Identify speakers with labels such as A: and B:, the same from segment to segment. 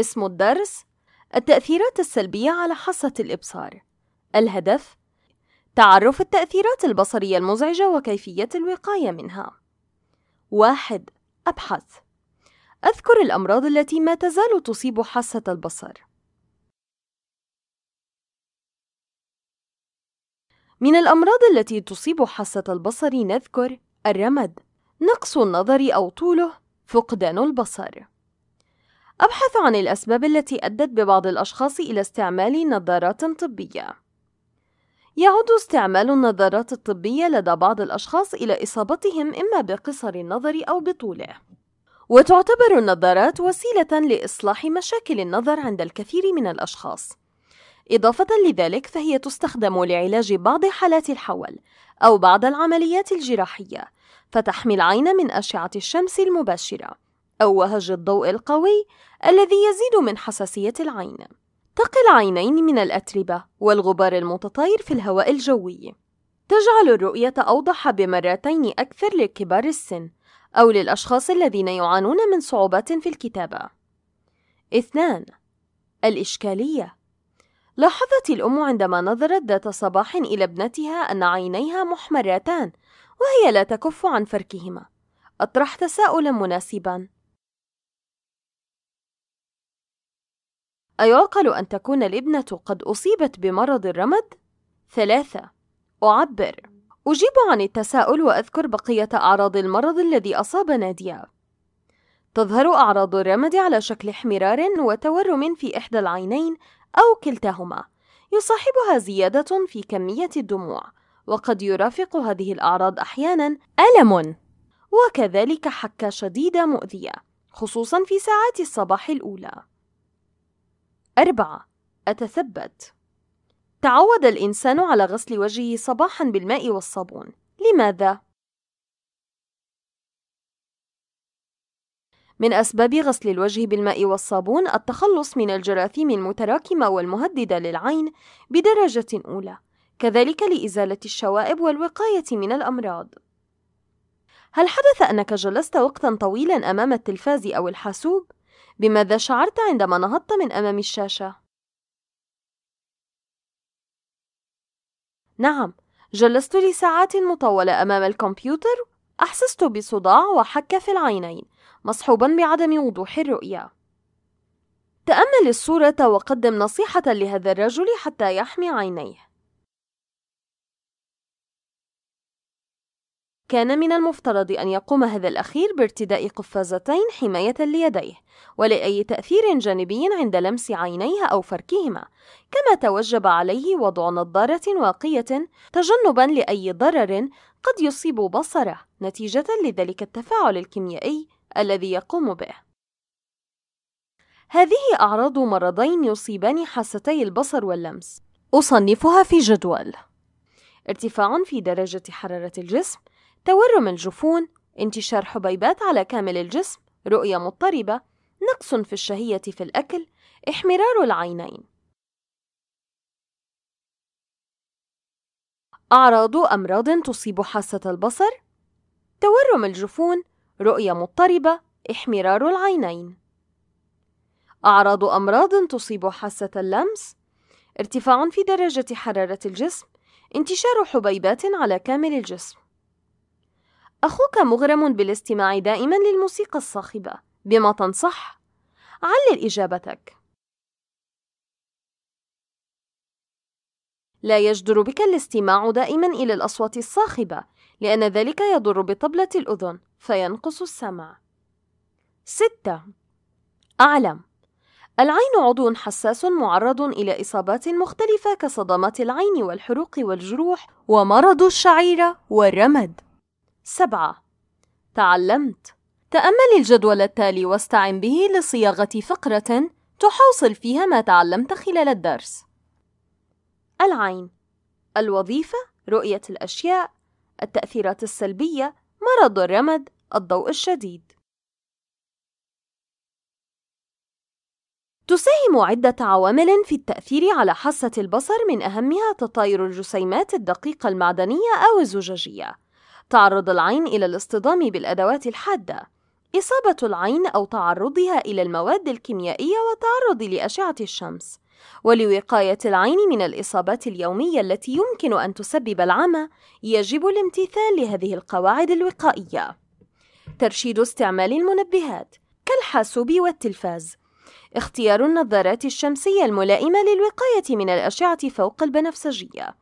A: اسم الدرس التأثيرات السلبية على حاسة الإبصار الهدف تعرف التأثيرات البصرية المزعجة وكيفية الوقاية منها واحد أبحث أذكر الأمراض التي ما تزال تصيب حاسة البصر من الأمراض التي تصيب حاسة البصر نذكر الرمد نقص النظر أو طوله فقدان البصر أبحث عن الأسباب التي أدت ببعض الأشخاص إلى استعمال نظارات طبية. يعود استعمال النظارات الطبية لدى بعض الأشخاص إلى إصابتهم إما بقصر النظر أو بطوله. وتعتبر النظارات وسيلة لإصلاح مشاكل النظر عند الكثير من الأشخاص. إضافة لذلك فهي تستخدم لعلاج بعض حالات الحول أو بعض العمليات الجراحية، فتحمي العين من أشعة الشمس المباشرة. أو وهج الضوء القوي الذي يزيد من حساسية العين تقي العينين من الأتربة والغبار المتطاير في الهواء الجوي تجعل الرؤية أوضح بمرتين أكثر لكبار السن أو للأشخاص الذين يعانون من صعوبات في الكتابة. اثنان الإشكالية لاحظت الأم عندما نظرت ذات صباح إلى ابنتها أن عينيها محمرتان وهي لا تكف عن فركهما. أطرح تساؤلا مناسبا أيعقل أن تكون الابنة قد أصيبت بمرض الرمد؟ ثلاثة أعبر أجيب عن التساؤل وأذكر بقية أعراض المرض الذي أصاب نادية تظهر أعراض الرمد على شكل احمرار وتورم في إحدى العينين أو كلتاهما يصاحبها زيادة في كمية الدموع وقد يرافق هذه الأعراض أحيانا ألم وكذلك حكة شديدة مؤذية خصوصا في ساعات الصباح الأولى أربعة أتثبت تعود الإنسان على غسل وجهه صباحا بالماء والصابون لماذا؟ من أسباب غسل الوجه بالماء والصابون التخلص من الجراثيم المتراكمة والمهددة للعين بدرجة أولى، كذلك لإزالة الشوائب والوقاية من الأمراض. هل حدث أنك جلست وقتًا طويلًا أمام التلفاز أو الحاسوب؟ بماذا شعرت عندما نهضت من أمام الشاشة؟ نعم، جلست لساعات مطولة أمام الكمبيوتر، أحسست بصداع وحكة في العينين، مصحوبا بعدم وضوح الرؤية. تأمل الصورة وقدم نصيحة لهذا الرجل حتى يحمي عينيه. كان من المفترض أن يقوم هذا الأخير بارتداء قفازتين حماية ليديه ولأي تأثير جانبي عند لمس عينيه أو فركهما كما توجب عليه وضع نظارة واقية تجنبا لأي ضرر قد يصيب بصره نتيجة لذلك التفاعل الكيميائي الذي يقوم به هذه أعراض مرضين يصيبان حاستي البصر واللمس أصنفها في جدول ارتفاع في درجة حرارة الجسم تورم الجفون انتشار حبيبات على كامل الجسم رؤية مضطربة نقص في الشهية في الأكل احمرار العينين أعراض أمراض تصيب حاسة البصر تورم الجفون رؤية مضطربة احمرار العينين أعراض أمراض تصيب حاسة اللمس ارتفاع في درجة حرارة الجسم انتشار حبيبات على كامل الجسم أخوك مغرم بالاستماع دائما للموسيقى الصاخبة بما تنصح؟ علل إجابتك لا يجدر بك الاستماع دائما إلى الأصوات الصاخبة لأن ذلك يضر بطبلة الأذن فينقص السمع 6. أعلم العين عضو حساس معرض إلى إصابات مختلفة كصدمات العين والحروق والجروح ومرض الشعيرة والرمد سبعة تعلمت تأمل الجدول التالي واستعن به لصياغة فقرة تحاصل فيها ما تعلمت خلال الدرس العين الوظيفة رؤية الأشياء التأثيرات السلبية مرض الرمد الضوء الشديد تساهم عدة عوامل في التأثير على حاسة البصر من أهمها تطاير الجسيمات الدقيقة المعدنية أو الزجاجية تعرض العين إلى الاصطدام بالأدوات الحادة إصابة العين أو تعرضها إلى المواد الكيميائية والتعرض لأشعة الشمس ولوقاية العين من الإصابات اليومية التي يمكن أن تسبب العمى يجب الامتثال لهذه القواعد الوقائية ترشيد استعمال المنبهات كالحاسوب والتلفاز اختيار النظارات الشمسية الملائمة للوقاية من الأشعة فوق البنفسجية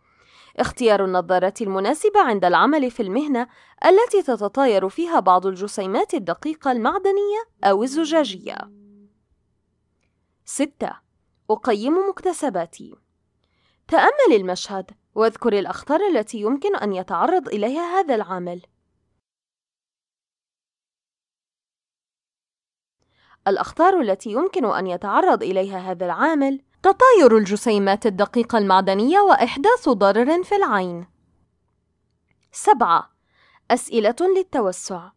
A: اختيار النظارة المناسبة عند العمل في المهنة التي تتطاير فيها بعض الجسيمات الدقيقة المعدنية أو الزجاجية. 6. أقيم مكتسباتي تأمل المشهد واذكر الأخطار التي يمكن أن يتعرض إليها هذا العامل. الأخطار التي يمكن أن يتعرض إليها هذا العامل تطاير الجسيمات الدقيقة المعدنية وإحداث ضرر في العين. 7. أسئلة للتوسع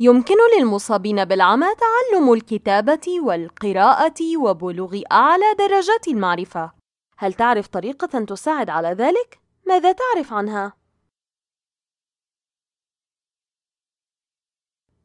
A: يمكن للمصابين بالعمى تعلم الكتابة والقراءة وبلوغ أعلى درجات المعرفة. هل تعرف طريقة تساعد على ذلك؟ ماذا تعرف عنها؟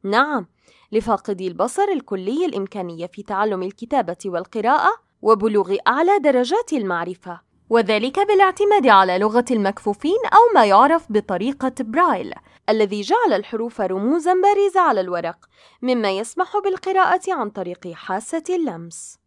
A: نعم، لفاقدي البصر الكلي الإمكانية في تعلم الكتابة والقراءة وبلوغ أعلى درجات المعرفة وذلك بالاعتماد على لغة المكفوفين أو ما يعرف بطريقة برايل الذي جعل الحروف رموزا بارزة على الورق مما يسمح بالقراءة عن طريق حاسة اللمس